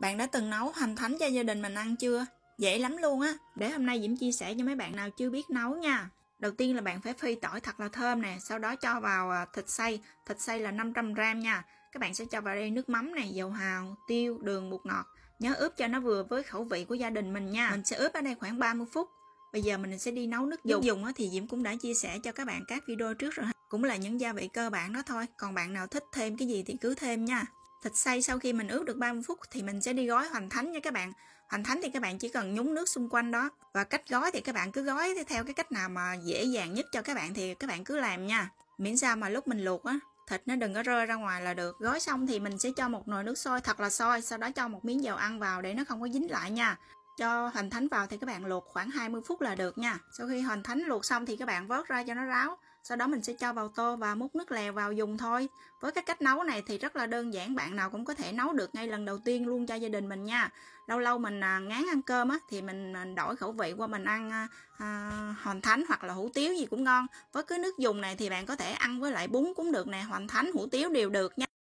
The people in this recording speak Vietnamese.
Bạn đã từng nấu hành thánh cho gia đình mình ăn chưa? Dễ lắm luôn á. Để hôm nay Diễm chia sẻ cho mấy bạn nào chưa biết nấu nha. Đầu tiên là bạn phải phi tỏi thật là thơm nè, sau đó cho vào à, thịt xay, thịt xay là 500 gram nha. Các bạn sẽ cho vào đây nước mắm này, dầu hào, tiêu, đường, bột ngọt. Nhớ ướp cho nó vừa với khẩu vị của gia đình mình nha. Mình sẽ ướp ở đây khoảng 30 phút. Bây giờ mình sẽ đi nấu nước dùng. Nước dùng thì Diễm cũng đã chia sẻ cho các bạn các video trước rồi. Cũng là những gia vị cơ bản đó thôi. Còn bạn nào thích thêm cái gì thì cứ thêm nha. Thịt xay sau khi mình ướp được 30 phút thì mình sẽ đi gói hoành thánh nha các bạn. Hoành thánh thì các bạn chỉ cần nhúng nước xung quanh đó. Và cách gói thì các bạn cứ gói theo cái cách nào mà dễ dàng nhất cho các bạn thì các bạn cứ làm nha. Miễn sao mà lúc mình luộc á, thịt nó đừng có rơi ra ngoài là được. Gói xong thì mình sẽ cho một nồi nước sôi thật là sôi, sau đó cho một miếng dầu ăn vào để nó không có dính lại nha. Cho hoành thánh vào thì các bạn luộc khoảng 20 phút là được nha. Sau khi hoành thánh luộc xong thì các bạn vớt ra cho nó ráo sau đó mình sẽ cho vào tô và múc nước lèo vào dùng thôi với cái cách nấu này thì rất là đơn giản bạn nào cũng có thể nấu được ngay lần đầu tiên luôn cho gia đình mình nha lâu lâu mình à, ngán ăn cơm á thì mình à, đổi khẩu vị qua mình ăn à, à hòn thánh hoặc là hủ tiếu gì cũng ngon với cái nước dùng này thì bạn có thể ăn với lại bún cũng được nè hòn thánh hủ tiếu đều được nha